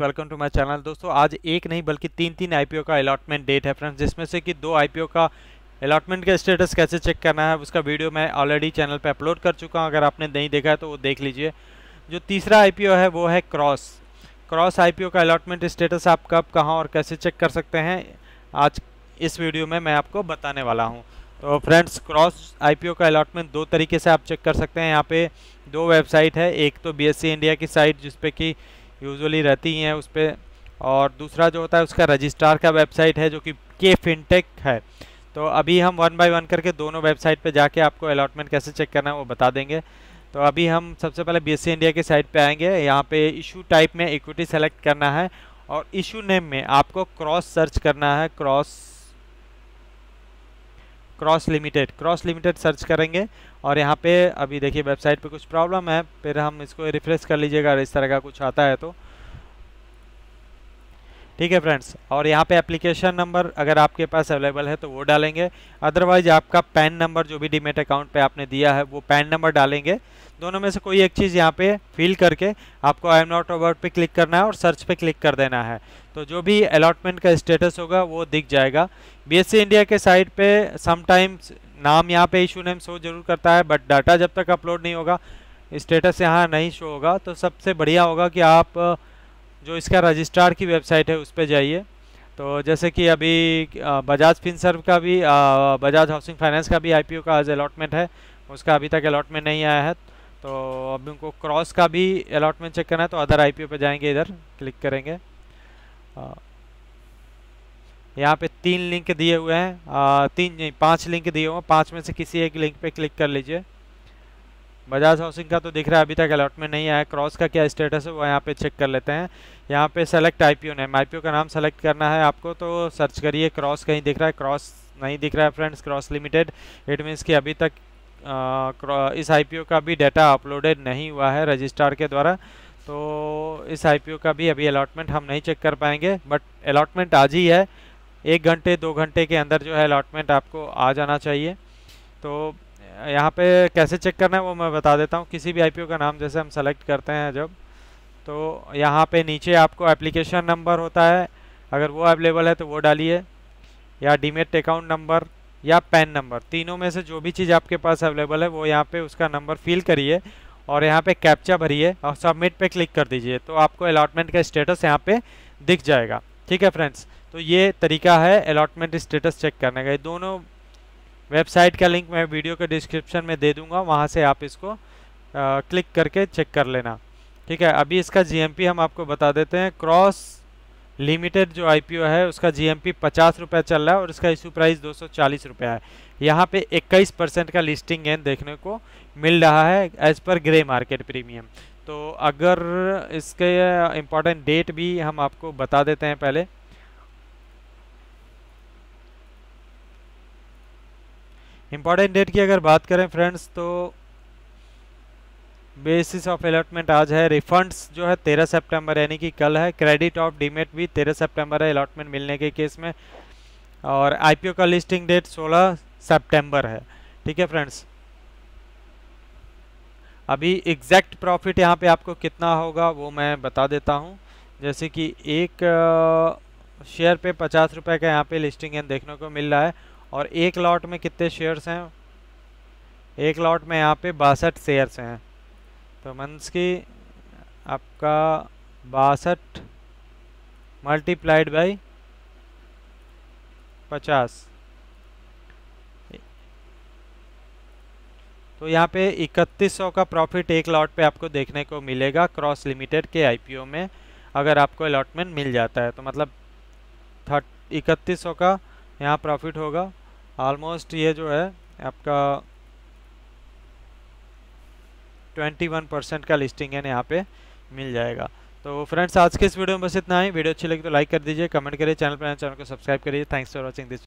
welcome to my channel दोस्तों आज एक नहीं बल्कि तीन तीन आईपीओ का अलॉटमेंट डेट है फ्रेंड्स जिसमें से कि दो आईपीओ का अलॉटमेंट का स्टेटस कैसे चेक करना है उसका वीडियो मैं ऑलरेडी चैनल पे अपलोड कर चुका हूँ अगर आपने नहीं देखा है तो वो देख लीजिए जो तीसरा आईपीओ है वो है क्रॉस क्रॉस आई का अलॉटमेंट स्टेटस आप कब कहाँ और कैसे चेक कर सकते हैं आज इस वीडियो में मैं आपको बताने वाला हूँ तो फ्रेंड्स क्रॉस आईपीओ का अलॉटमेंट दो तरीके से आप चेक कर सकते हैं यहाँ पे दो वेबसाइट है एक तो बीएससी इंडिया की साइट जिसपे कि यूजुअली रहती हैं उस पर और दूसरा जो होता है उसका रजिस्ट्रार का वेबसाइट है जो कि के फिनटेक है तो अभी हम वन बाय वन करके दोनों वेबसाइट पे जाके आपको अलाटमेंट कैसे चेक करना है वो बता देंगे तो अभी हम सबसे पहले बी इंडिया के साइट पे आएंगे यहाँ पे इशू टाइप में इक्विटी सेलेक्ट करना है और इशू नेम में आपको क्रॉस सर्च करना है cross cross limited cross limited search करेंगे और यहाँ पे अभी देखिए वेबसाइट पे कुछ प्रॉब्लम है फिर हम इसको रिफ्रेश कर लीजिएगा इस तरह का कुछ आता है तो ठीक है फ्रेंड्स और यहाँ पे एप्लीकेशन नंबर अगर आपके पास अवेलेबल है तो वो डालेंगे अदरवाइज आपका पैन नंबर जो भी डीमेट अकाउंट पे आपने दिया है वो पैन नंबर डालेंगे दोनों में से कोई एक चीज़ यहाँ पे फिल करके आपको आई एम नॉट अबाउट पे क्लिक करना है और सर्च पे क्लिक कर देना है तो जो भी अलॉटमेंट का स्टेटस होगा वो दिख जाएगा बी इंडिया के साइट पर समटाइम्स नाम यहाँ पर इशू नेम शो जरूर करता है बट डाटा जब तक अपलोड नहीं होगा स्टेटस यहाँ नहीं शो होगा तो सबसे बढ़िया होगा कि आप जो इसका रजिस्ट्रार की वेबसाइट है उस पर जाइए तो जैसे कि अभी बजाज फिनसर्व का भी बजाज हाउसिंग फाइनेंस का भी आईपीओ का आज अलॉटमेंट है उसका अभी तक अलॉटमेंट नहीं आया है तो अभी उनको क्रॉस का भी अलॉटमेंट चेक करना है तो अदर आईपीओ पे जाएंगे इधर क्लिक करेंगे यहाँ पे तीन लिंक दिए हुए हैं तीन पांच लिंक दिए हुए हैं पांच में से किसी एक लिंक पर क्लिक कर लीजिए बजाज हाउसिंग का तो दिख रहा है अभी तक में नहीं आया क्रॉस का क्या स्टेटस है वो यहाँ पे चेक कर लेते हैं यहाँ पे सेलेक्ट आई नेम ओ का नाम सेलेक्ट करना है आपको तो सर्च करिए क्रॉस कहीं दिख रहा है क्रॉस नहीं दिख रहा है friends cross limited it means कि अभी तक आ, इस ओ का भी डाटा अपलोडेड नहीं हुआ है रजिस्ट्रार के द्वारा तो इस ओ का भी अभी अलाटमेंट हम नहीं चेक कर पाएंगे बट अलाटमेंट आज ही है एक घंटे दो घंटे के अंदर जो है अलाटमेंट आपको आ जाना चाहिए तो यहाँ पे कैसे चेक करना है वो मैं बता देता हूँ किसी भी आईपीओ का नाम जैसे हम सेलेक्ट करते हैं जब तो यहाँ पे नीचे आपको एप्लीकेशन नंबर होता है अगर वो अवेलेबल है तो वो डालिए या डीमेट अकाउंट नंबर या पैन नंबर तीनों में से जो भी चीज़ आपके पास अवेलेबल है वो यहाँ पे उसका नंबर फिल करिए और यहाँ पे कैप्चा भरिए और सबमिट पे क्लिक कर दीजिए तो आपको अलाटमेंट का स्टेटस यहाँ पे दिख जाएगा ठीक है फ्रेंड्स तो ये तरीका है अलाटमेंट स्टेटस चेक करने का ये दोनों वेबसाइट का लिंक मैं वीडियो के डिस्क्रिप्शन में दे दूंगा वहाँ से आप इसको आ, क्लिक करके चेक कर लेना ठीक है अभी इसका जी हम आपको बता देते हैं क्रॉस लिमिटेड जो आईपीओ है उसका जीएमपी पचास रुपये चल रहा है और इसका इशू प्राइस दो सौ चालीस है यहाँ पे इक्कीस परसेंट का लिस्टिंग गेन देखने को मिल रहा है as per grey market premium तो अगर इसके इम्पॉर्टेंट डेट भी हम आपको बता देते हैं पहले इम्पॉर्टेंट डेट की अगर बात करें फ्रेंड्स तो बेसिस ऑफ अलॉटमेंट आज है रिफंड्स जो है तेरह सितंबर यानी कि कल है क्रेडिट ऑफ डीमेट भी तेरह सितंबर है अलॉटमेंट मिलने के केस में और आईपीओ का लिस्टिंग डेट सोलह सितंबर है ठीक है फ्रेंड्स अभी एग्जैक्ट प्रॉफिट यहाँ पे आपको कितना होगा वो मैं बता देता हूँ जैसे कि एक शेयर पे पचास रुपये का यहाँ पे लिस्टिंग देखने को मिल रहा है और एक लॉट में कितने शेयर्स हैं एक लॉट में यहाँ पे बासठ शेयर्स हैं तो मंस की आपका बासठ मल्टीप्लाइड बाई पचास तो यहाँ पे 3100 का प्रॉफिट एक लॉट पे आपको देखने को मिलेगा क्रॉस लिमिटेड के आईपीओ में अगर आपको अलॉटमेंट मिल जाता है तो मतलब थर्ट इकतीस का यहाँ प्रॉफिट होगा ऑलमोस्ट ये जो है आपका 21 परसेंट का लिस्टिंग है यहाँ पे मिल जाएगा तो फ्रेंड्स आज के इस वीडियो में बस इतना ही वीडियो अच्छी लगी तो लाइक कर दीजिए कमेंट करिए चैनल पर चैनल तो को सब्सक्राइब करिए थैंक्स फॉर वॉचिंग दिस